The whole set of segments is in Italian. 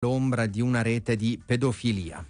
l'ombra di una rete di pedofilia.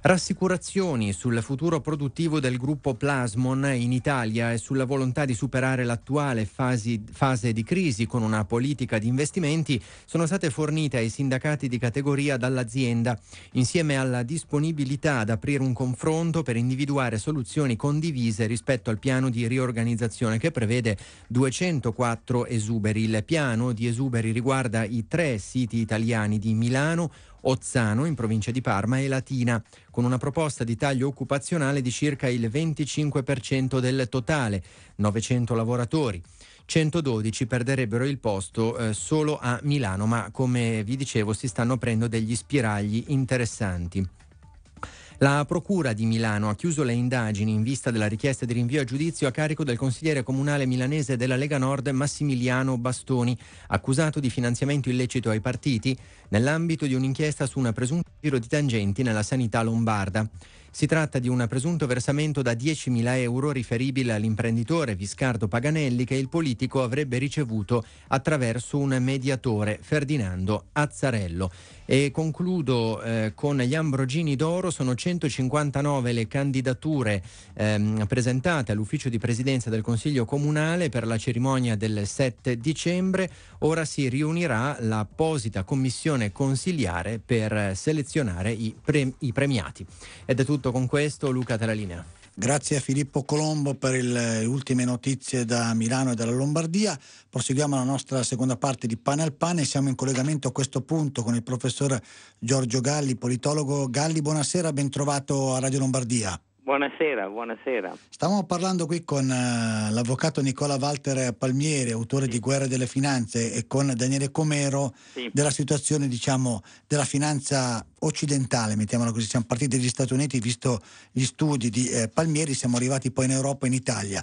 Rassicurazioni sul futuro produttivo del gruppo Plasmon in Italia e sulla volontà di superare l'attuale fasi, fase di crisi con una politica di investimenti sono state fornite ai sindacati di categoria dall'azienda, insieme alla disponibilità ad aprire un confronto per individuare soluzioni condivise rispetto al piano di riorganizzazione che prevede 204 esuberi. Il piano di esuberi riguarda i tre siti italiani di Milano, Ozzano, in provincia di Parma, e Latina, con una proposta di taglio occupazionale di circa il 25% del totale, 900 lavoratori. 112 perderebbero il posto eh, solo a Milano, ma come vi dicevo si stanno aprendo degli spiragli interessanti. La Procura di Milano ha chiuso le indagini in vista della richiesta di rinvio a giudizio a carico del consigliere comunale milanese della Lega Nord Massimiliano Bastoni, accusato di finanziamento illecito ai partiti nell'ambito di un'inchiesta su una presunta giro di tangenti nella sanità lombarda. Si tratta di un presunto versamento da 10.000 euro riferibile all'imprenditore Viscardo Paganelli che il politico avrebbe ricevuto attraverso un mediatore, Ferdinando Azzarello. E concludo eh, con gli Ambrogini d'Oro, sono 159 le candidature ehm, presentate all'ufficio di presidenza del Consiglio Comunale per la cerimonia del 7 dicembre. Ora si riunirà l'apposita commissione consiliare per selezionare i, pre- i premiati. Ed è tutto tutto con questo. Luca, te Grazie a Filippo Colombo per eh, le ultime notizie da Milano e dalla Lombardia. Proseguiamo la nostra seconda parte di Pane al Pane. Siamo in collegamento a questo punto con il professor Giorgio Galli, politologo. Galli, buonasera, ben trovato a Radio Lombardia. Buonasera, buonasera. Stavamo parlando qui con uh, l'avvocato Nicola Walter Palmieri, autore sì. di Guerra delle Finanze, e con Daniele Comero sì. della situazione diciamo, della finanza occidentale, mettiamola così. Siamo partiti dagli Stati Uniti, visto gli studi di eh, Palmieri, siamo arrivati poi in Europa e in Italia.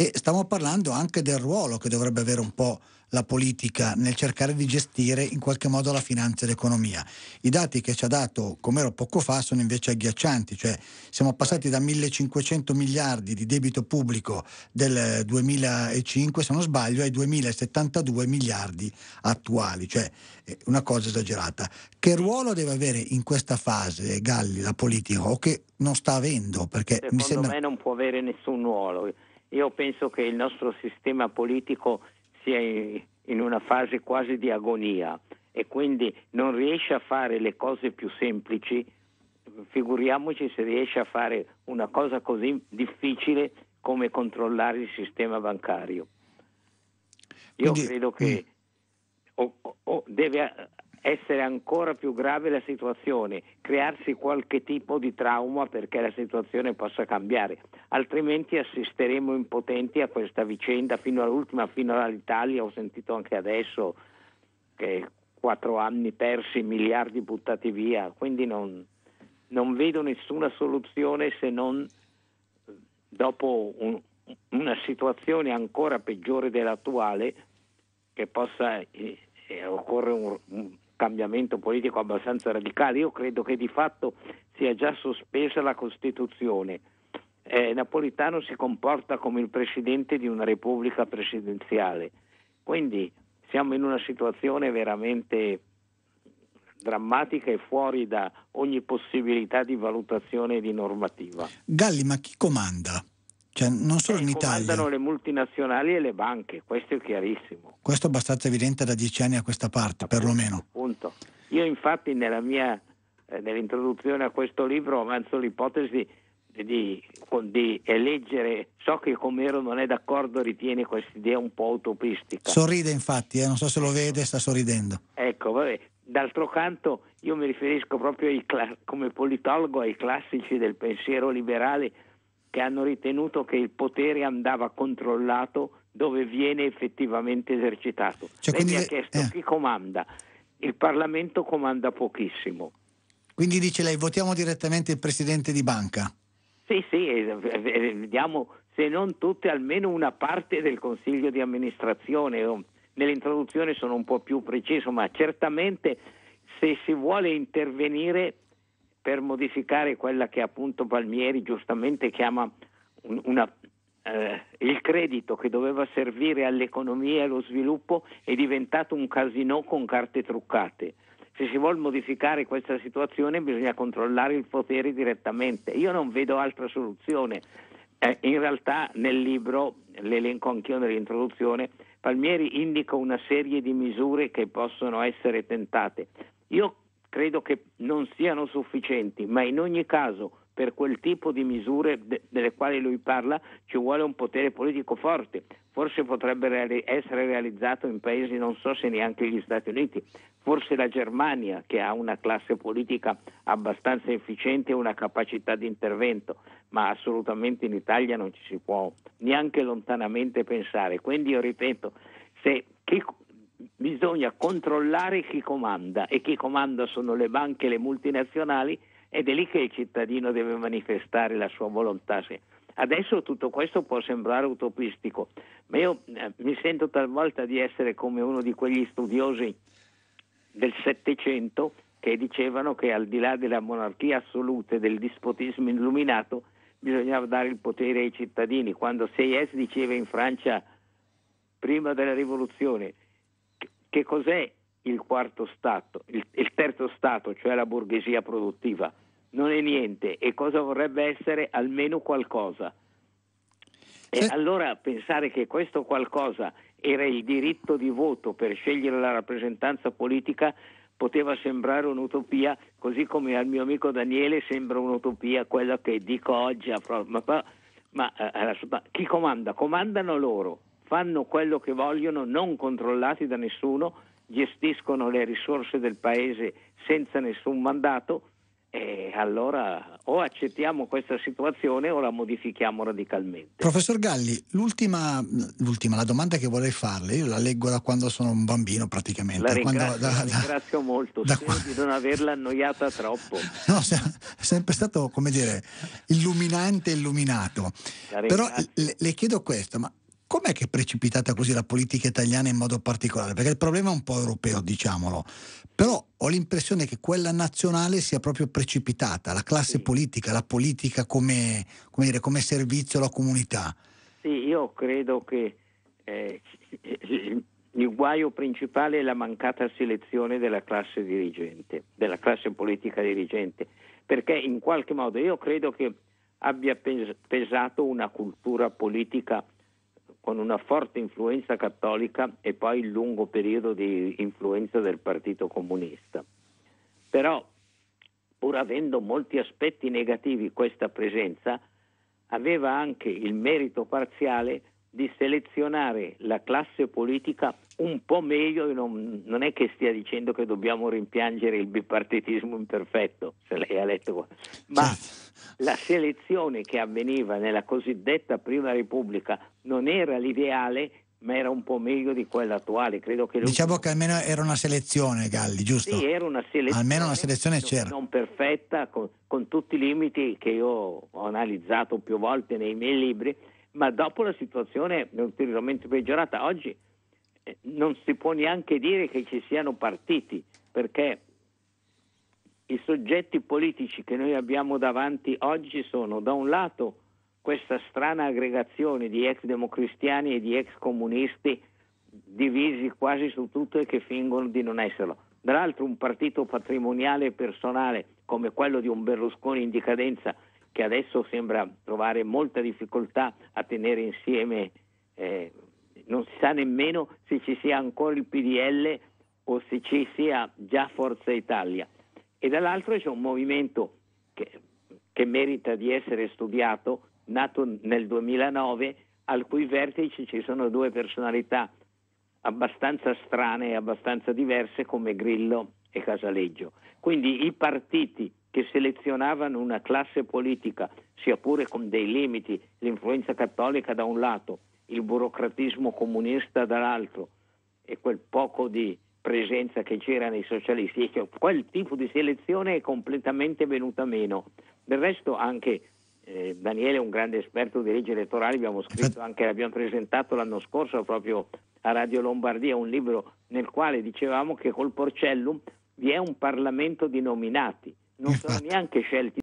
E stiamo parlando anche del ruolo che dovrebbe avere un po' la politica nel cercare di gestire in qualche modo la finanza e l'economia. I dati che ci ha dato Comero poco fa sono invece agghiaccianti, cioè siamo passati da 1500 miliardi di debito pubblico del 2005, se non sbaglio, ai 2072 miliardi attuali, cioè eh, una cosa esagerata. Che ruolo deve avere in questa fase Galli la politica o che non sta avendo? Perché Secondo mi sembra... me non può avere nessun ruolo io penso che il nostro sistema politico sia in una fase quasi di agonia e quindi non riesce a fare le cose più semplici, figuriamoci se riesce a fare una cosa così difficile come controllare il sistema bancario. Io quindi, credo che eh. o, o, deve essere ancora più grave la situazione, crearsi qualche tipo di trauma perché la situazione possa cambiare, altrimenti assisteremo impotenti a questa vicenda fino all'ultima, fino all'Italia, ho sentito anche adesso che quattro anni persi, miliardi buttati via, quindi non, non vedo nessuna soluzione se non dopo un, una situazione ancora peggiore dell'attuale che possa eh, eh occorre un, un, cambiamento politico abbastanza radicale. Io credo che di fatto sia già sospesa la Costituzione. Eh, Napolitano si comporta come il presidente di una repubblica presidenziale. Quindi siamo in una situazione veramente drammatica e fuori da ogni possibilità di valutazione e di normativa. Galli, ma chi comanda? Cioè, non solo eh, in Italia. le multinazionali e le banche, questo è chiarissimo. Questo è abbastanza evidente da dieci anni a questa parte, Appunto, perlomeno. Punto. Io infatti nella mia, eh, nell'introduzione a questo libro avanzo l'ipotesi di, di, eleggere, so che Comero non è d'accordo, ritiene questa idea un po' utopistica. Sorride infatti, eh, non so se lo vede, sta sorridendo. Ecco, vabbè. D'altro canto io mi riferisco proprio ai, come politologo ai classici del pensiero liberale che hanno ritenuto che il potere andava controllato dove viene effettivamente esercitato. Cioè, Lei mi ha chiesto eh. chi comanda. Il Parlamento comanda pochissimo. Quindi dice lei votiamo direttamente il presidente di banca. Sì, sì, eh, eh, eh, vediamo se non tutte, almeno una parte del consiglio di amministrazione. Nell'introduzione sono un po' più preciso, ma certamente se si vuole intervenire per modificare quella che appunto Palmieri giustamente chiama una, eh, il credito che doveva servire all'economia e allo sviluppo è diventato un casino con carte truccate. Se si vuole modificare questa situazione bisogna controllare il potere direttamente. Io non vedo altra soluzione. Eh, in realtà nel libro, l'elenco anch'io nell'introduzione, Palmieri indica una serie di misure che possono essere tentate. Io credo che non siano sufficienti, ma in ogni caso per quel tipo di misure de- delle quali lui parla ci vuole un potere politico forte. Forse potrebbe reali- essere realizzato in paesi, non so se neanche gli Stati Uniti, forse la Germania che ha una classe politica abbastanza efficiente e una capacità di intervento, ma assolutamente in Italia non ci si può neanche lontanamente pensare. Quindi io ripeto, se chi bisogna controllare chi comanda e chi comanda sono le banche e le multinazionali ed è lì che il cittadino deve manifestare la sua volontà. Adesso tutto questo può sembrare utopistico, ma io eh, mi sento talvolta di essere come uno di quegli studiosi del Settecento che dicevano che al di là della monarchia assoluta e del dispotismo illuminato bisognava dare il potere ai cittadini. Quando Seyes diceva in Francia prima della rivoluzione che cos'è il quarto Stato, il, il terzo Stato, cioè la borghesia produttiva? Non è niente e cosa vorrebbe essere? Almeno qualcosa. E allora pensare che questo qualcosa era il diritto di voto per scegliere la rappresentanza politica poteva sembrare un'utopia, così come al mio amico Daniele sembra un'utopia quella che dico oggi, ma, ma, ma, eh, ma chi comanda? Comandano loro fanno quello che vogliono, non controllati da nessuno, gestiscono le risorse del paese senza nessun mandato e allora o accettiamo questa situazione o la modifichiamo radicalmente. Professor Galli, l'ultima, l'ultima la domanda che vorrei farle, io la leggo da quando sono un bambino praticamente. La ringrazio, quando, da, la ringrazio da, molto, da, spero di non averla annoiata troppo. No, è sempre stato, come dire, illuminante, illuminato. Però le, le chiedo questo, ma Com'è che è precipitata così la politica italiana in modo particolare? Perché il problema è un po' europeo, diciamolo, però ho l'impressione che quella nazionale sia proprio precipitata, la classe sì. politica, la politica come, come, dire, come, servizio alla comunità. Sì, io credo che eh, il guaio principale è la mancata selezione della classe dirigente, della classe politica dirigente, perché in qualche modo io credo che abbia pesato una cultura politica con una forte influenza cattolica e poi il lungo periodo di influenza del Partito Comunista. Però, pur avendo molti aspetti negativi questa presenza, aveva anche il merito parziale di selezionare la classe politica un po' meglio, non, non, è che stia dicendo che dobbiamo rimpiangere il bipartitismo imperfetto, se lei ha letto, ma certo. la selezione che avveniva nella cosiddetta Prima Repubblica non era l'ideale, ma era un po' meglio di quella attuale. Credo che diciamo che almeno era una selezione, Galli, giusto? Sì, era una selezione. Almeno una selezione non, c'era. Non perfetta, con, con tutti i limiti che io ho analizzato più volte nei miei libri, ma dopo la situazione è ulteriormente peggiorata. Oggi eh, non si può neanche dire che ci siano partiti, perché i soggetti politici che noi abbiamo davanti oggi sono da un lato questa strana aggregazione di ex democristiani e di ex comunisti divisi quasi su tutto e che fingono di non esserlo. Dall'altro un partito patrimoniale e personale come quello di un Berlusconi in decadenza che adesso sembra trovare molta difficoltà a tenere insieme eh, non si sa nemmeno se ci sia ancora il PDL o se ci sia già Forza Italia. E dall'altro c'è un movimento che, che merita di essere studiato, nato nel 2009, al cui vertice ci sono due personalità abbastanza strane e abbastanza diverse come Grillo e Casaleggio. Quindi i partiti che selezionavano una classe politica, sia pure con dei limiti, l'influenza cattolica da un lato, il burocratismo comunista dall'altro e quel poco di presenza che c'era nei socialisti e quel tipo di selezione è completamente venuta meno. Del resto anche eh, Daniele è un grande esperto di leggi elettorali, abbiamo scritto anche, l'abbiamo presentato l'anno scorso proprio a Radio Lombardia, un libro nel quale dicevamo che col Porcellum vi è un Parlamento di nominati, non sono esatto. neanche scelti